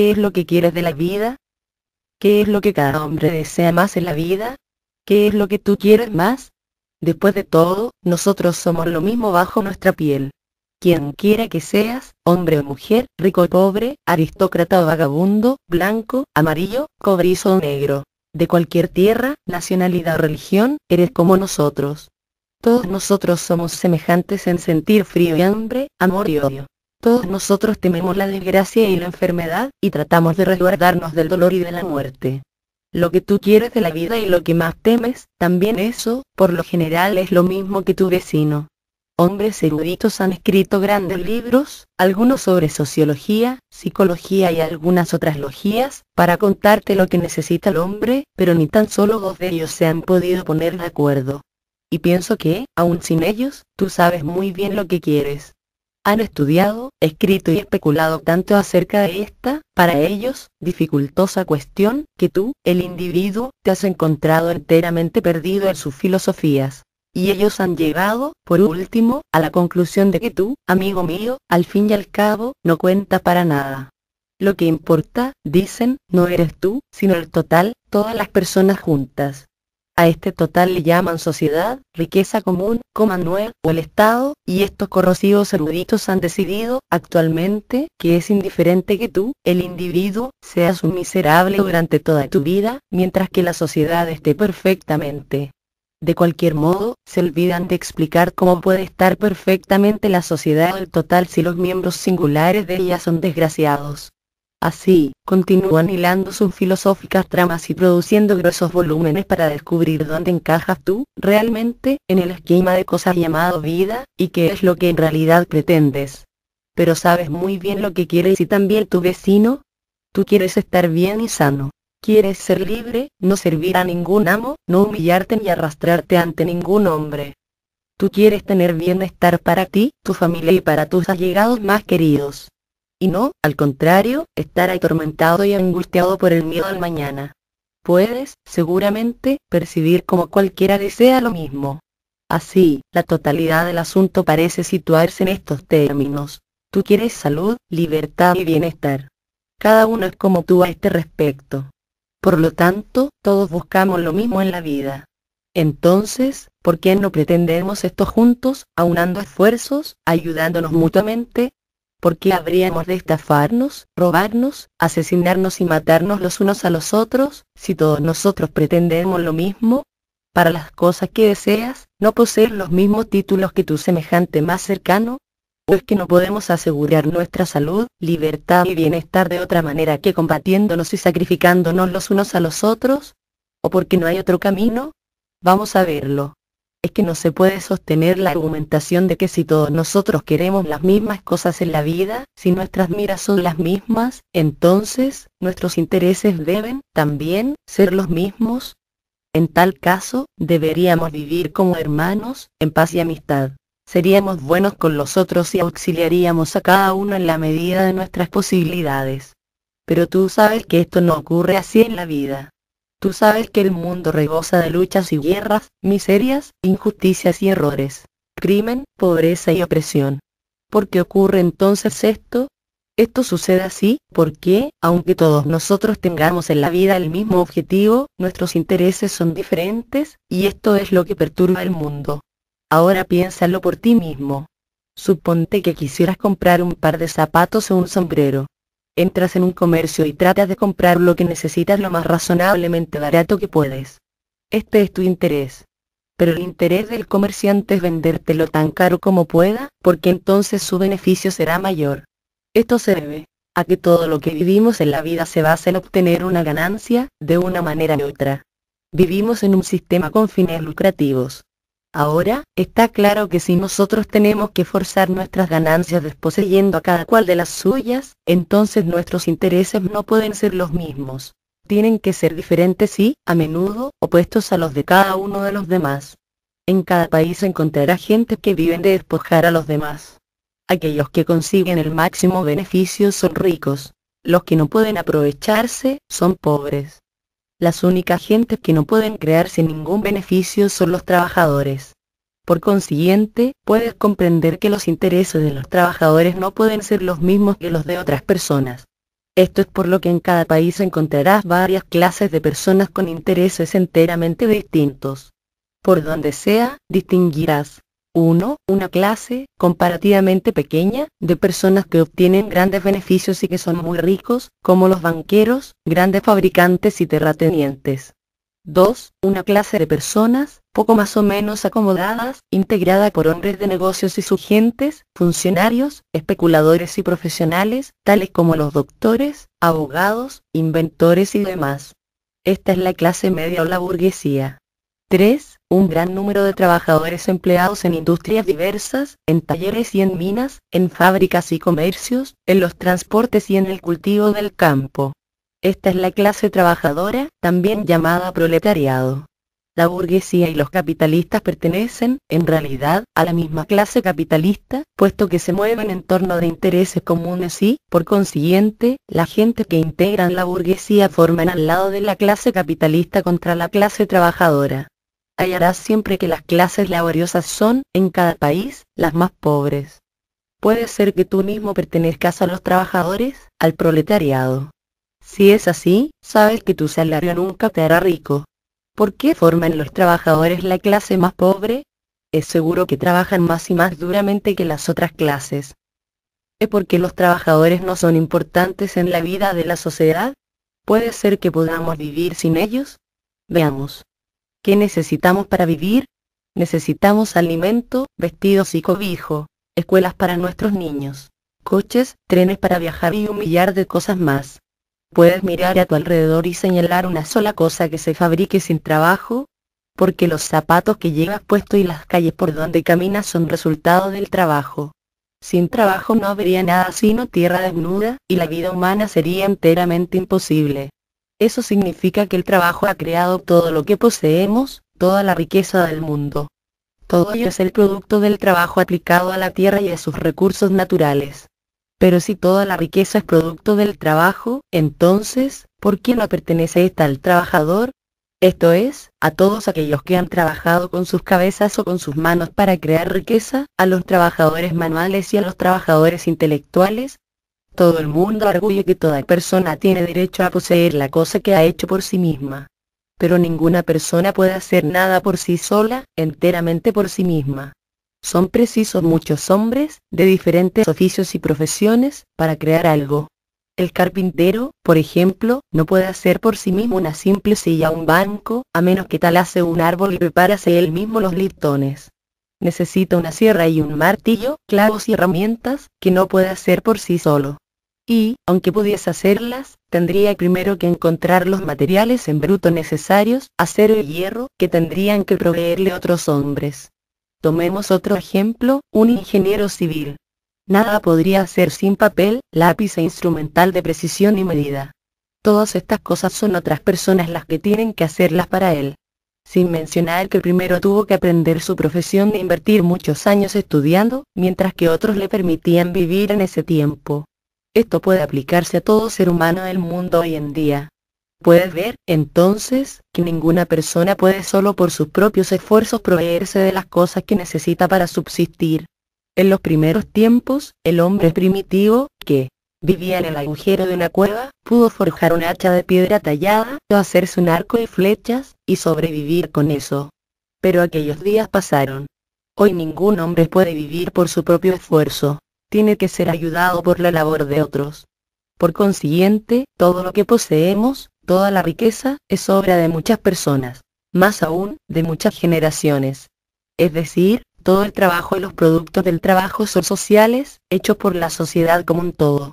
¿Qué es lo que quieres de la vida? ¿Qué es lo que cada hombre desea más en la vida? ¿Qué es lo que tú quieres más? Después de todo, nosotros somos lo mismo bajo nuestra piel. Quien quiera que seas, hombre o mujer, rico o pobre, aristócrata o vagabundo, blanco, amarillo, cobrizo o negro, de cualquier tierra, nacionalidad o religión, eres como nosotros. Todos nosotros somos semejantes en sentir frío y hambre, amor y odio. Todos nosotros tememos la desgracia y la enfermedad, y tratamos de resguardarnos del dolor y de la muerte. Lo que tú quieres de la vida y lo que más temes, también eso, por lo general es lo mismo que tu vecino. Hombres eruditos han escrito grandes libros, algunos sobre sociología, psicología y algunas otras logías, para contarte lo que necesita el hombre, pero ni tan solo dos de ellos se han podido poner de acuerdo. Y pienso que, aun sin ellos, tú sabes muy bien lo que quieres han estudiado, escrito y especulado tanto acerca de esta, para ellos, dificultosa cuestión, que tú, el individuo, te has encontrado enteramente perdido en sus filosofías. Y ellos han llegado, por último, a la conclusión de que tú, amigo mío, al fin y al cabo, no cuenta para nada. Lo que importa, dicen, no eres tú, sino el total, todas las personas juntas. A este total le llaman sociedad, riqueza común, Comanuel o el Estado, y estos corrosivos eruditos han decidido, actualmente, que es indiferente que tú, el individuo, seas un miserable durante toda tu vida, mientras que la sociedad esté perfectamente. De cualquier modo, se olvidan de explicar cómo puede estar perfectamente la sociedad o el total si los miembros singulares de ella son desgraciados. Así, continúan hilando sus filosóficas tramas y produciendo gruesos volúmenes para descubrir dónde encajas tú, realmente, en el esquema de cosas llamado vida, y qué es lo que en realidad pretendes. Pero sabes muy bien lo que quieres y también tu vecino. Tú quieres estar bien y sano. Quieres ser libre, no servir a ningún amo, no humillarte ni arrastrarte ante ningún hombre. Tú quieres tener bienestar para ti, tu familia y para tus allegados más queridos y no, al contrario, estar atormentado y angustiado por el miedo al mañana. Puedes, seguramente, percibir como cualquiera desea lo mismo. Así, la totalidad del asunto parece situarse en estos términos. Tú quieres salud, libertad y bienestar. Cada uno es como tú a este respecto. Por lo tanto, todos buscamos lo mismo en la vida. Entonces, ¿por qué no pretendemos esto juntos, aunando esfuerzos, ayudándonos mutuamente, ¿Por qué habríamos de estafarnos, robarnos, asesinarnos y matarnos los unos a los otros, si todos nosotros pretendemos lo mismo? Para las cosas que deseas, ¿no poseer los mismos títulos que tu semejante más cercano? ¿O es que no podemos asegurar nuestra salud, libertad y bienestar de otra manera que combatiéndonos y sacrificándonos los unos a los otros? ¿O porque no hay otro camino? Vamos a verlo es que no se puede sostener la argumentación de que si todos nosotros queremos las mismas cosas en la vida, si nuestras miras son las mismas, entonces, nuestros intereses deben, también, ser los mismos. En tal caso, deberíamos vivir como hermanos, en paz y amistad. Seríamos buenos con los otros y auxiliaríamos a cada uno en la medida de nuestras posibilidades. Pero tú sabes que esto no ocurre así en la vida. Tú sabes que el mundo rebosa de luchas y guerras, miserias, injusticias y errores. Crimen, pobreza y opresión. ¿Por qué ocurre entonces esto? Esto sucede así porque, aunque todos nosotros tengamos en la vida el mismo objetivo, nuestros intereses son diferentes, y esto es lo que perturba el mundo. Ahora piénsalo por ti mismo. Suponte que quisieras comprar un par de zapatos o un sombrero entras en un comercio y tratas de comprar lo que necesitas lo más razonablemente barato que puedes. Este es tu interés. Pero el interés del comerciante es vendértelo tan caro como pueda, porque entonces su beneficio será mayor. Esto se debe a que todo lo que vivimos en la vida se basa en obtener una ganancia, de una manera u otra. Vivimos en un sistema con fines lucrativos. Ahora, está claro que si nosotros tenemos que forzar nuestras ganancias desposeyendo a cada cual de las suyas, entonces nuestros intereses no pueden ser los mismos. Tienen que ser diferentes y, a menudo, opuestos a los de cada uno de los demás. En cada país encontrará gente que viven de despojar a los demás. Aquellos que consiguen el máximo beneficio son ricos. Los que no pueden aprovecharse, son pobres. Las únicas gentes que no pueden crearse ningún beneficio son los trabajadores. Por consiguiente, puedes comprender que los intereses de los trabajadores no pueden ser los mismos que los de otras personas. Esto es por lo que en cada país encontrarás varias clases de personas con intereses enteramente distintos. Por donde sea, distinguirás, 1. Una clase, comparativamente pequeña, de personas que obtienen grandes beneficios y que son muy ricos, como los banqueros, grandes fabricantes y terratenientes. 2. Una clase de personas, poco más o menos acomodadas, integrada por hombres de negocios y sus funcionarios, especuladores y profesionales, tales como los doctores, abogados, inventores y demás. Esta es la clase media o la burguesía. 3. Un gran número de trabajadores empleados en industrias diversas, en talleres y en minas, en fábricas y comercios, en los transportes y en el cultivo del campo. Esta es la clase trabajadora, también llamada proletariado. La burguesía y los capitalistas pertenecen, en realidad, a la misma clase capitalista, puesto que se mueven en torno de intereses comunes y, por consiguiente, la gente que integran la burguesía forman al lado de la clase capitalista contra la clase trabajadora hallarás siempre que las clases laboriosas son, en cada país, las más pobres. Puede ser que tú mismo pertenezcas a los trabajadores, al proletariado. Si es así, sabes que tu salario nunca te hará rico. ¿Por qué forman los trabajadores la clase más pobre? Es seguro que trabajan más y más duramente que las otras clases. ¿Es porque los trabajadores no son importantes en la vida de la sociedad? ¿Puede ser que podamos vivir sin ellos? Veamos. ¿Qué necesitamos para vivir? Necesitamos alimento, vestidos y cobijo, escuelas para nuestros niños, coches, trenes para viajar y un millar de cosas más. ¿Puedes mirar a tu alrededor y señalar una sola cosa que se fabrique sin trabajo? Porque los zapatos que llevas puesto y las calles por donde caminas son resultado del trabajo. Sin trabajo no habría nada sino tierra desnuda, y la vida humana sería enteramente imposible. Eso significa que el trabajo ha creado todo lo que poseemos, toda la riqueza del mundo. Todo ello es el producto del trabajo aplicado a la tierra y a sus recursos naturales. Pero si toda la riqueza es producto del trabajo, entonces, ¿por qué no pertenece esta al trabajador? Esto es, a todos aquellos que han trabajado con sus cabezas o con sus manos para crear riqueza, a los trabajadores manuales y a los trabajadores intelectuales, todo el mundo arguye que toda persona tiene derecho a poseer la cosa que ha hecho por sí misma. Pero ninguna persona puede hacer nada por sí sola, enteramente por sí misma. Son precisos muchos hombres, de diferentes oficios y profesiones, para crear algo. El carpintero, por ejemplo, no puede hacer por sí mismo una simple silla o un banco, a menos que talase un árbol y prepárase él mismo los listones. Necesita una sierra y un martillo, clavos y herramientas, que no puede hacer por sí solo y, aunque pudiese hacerlas, tendría primero que encontrar los materiales en bruto necesarios, acero y hierro, que tendrían que proveerle otros hombres. Tomemos otro ejemplo, un ingeniero civil. Nada podría hacer sin papel, lápiz e instrumental de precisión y medida. Todas estas cosas son otras personas las que tienen que hacerlas para él sin mencionar que primero tuvo que aprender su profesión e invertir muchos años estudiando, mientras que otros le permitían vivir en ese tiempo. Esto puede aplicarse a todo ser humano del mundo hoy en día. Puedes ver, entonces, que ninguna persona puede solo por sus propios esfuerzos proveerse de las cosas que necesita para subsistir. En los primeros tiempos, el hombre primitivo, que vivía en el agujero de una cueva, pudo forjar un hacha de piedra tallada, o hacerse un arco y flechas, y sobrevivir con eso. Pero aquellos días pasaron. Hoy ningún hombre puede vivir por su propio esfuerzo tiene que ser ayudado por la labor de otros. Por consiguiente, todo lo que poseemos, toda la riqueza, es obra de muchas personas, más aún, de muchas generaciones. Es decir, todo el trabajo y los productos del trabajo son sociales, hechos por la sociedad como un todo.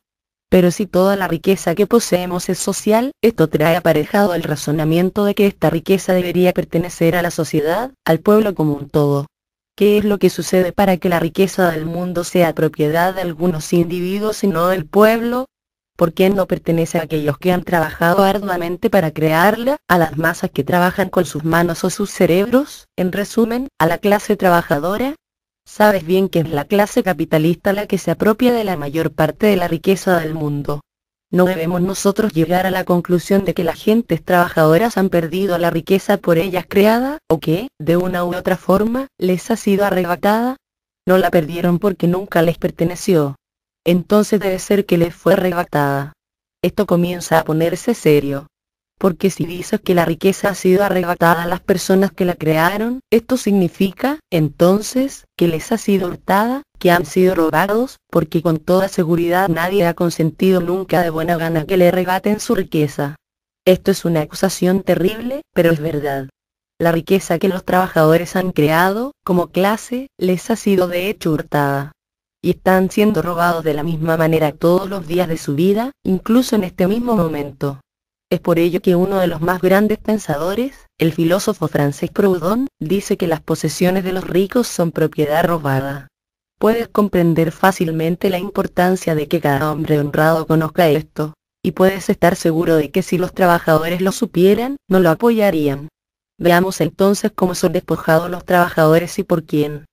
Pero si toda la riqueza que poseemos es social, esto trae aparejado el razonamiento de que esta riqueza debería pertenecer a la sociedad, al pueblo como un todo qué es lo que sucede para que la riqueza del mundo sea propiedad de algunos individuos y no del pueblo, por qué no pertenece a aquellos que han trabajado arduamente para crearla, a las masas que trabajan con sus manos o sus cerebros, en resumen, a la clase trabajadora. Sabes bien que es la clase capitalista la que se apropia de la mayor parte de la riqueza del mundo. No debemos nosotros llegar a la conclusión de que las gentes trabajadoras han perdido la riqueza por ellas creada, o que, de una u otra forma, les ha sido arrebatada. No la perdieron porque nunca les perteneció. Entonces debe ser que les fue arrebatada. Esto comienza a ponerse serio porque si dices que la riqueza ha sido arrebatada a las personas que la crearon, esto significa, entonces, que les ha sido hurtada, que han sido robados, porque con toda seguridad nadie ha consentido nunca de buena gana que le arrebaten su riqueza. Esto es una acusación terrible, pero es verdad. La riqueza que los trabajadores han creado, como clase, les ha sido de hecho hurtada y están siendo robados de la misma manera todos los días de su vida, incluso en este mismo momento. Es por ello que uno de los más grandes pensadores, el filósofo francés Proudhon, dice que las posesiones de los ricos son propiedad robada. Puedes comprender fácilmente la importancia de que cada hombre honrado conozca esto, y puedes estar seguro de que si los trabajadores lo supieran, no lo apoyarían. Veamos entonces cómo son despojados los trabajadores y por quién.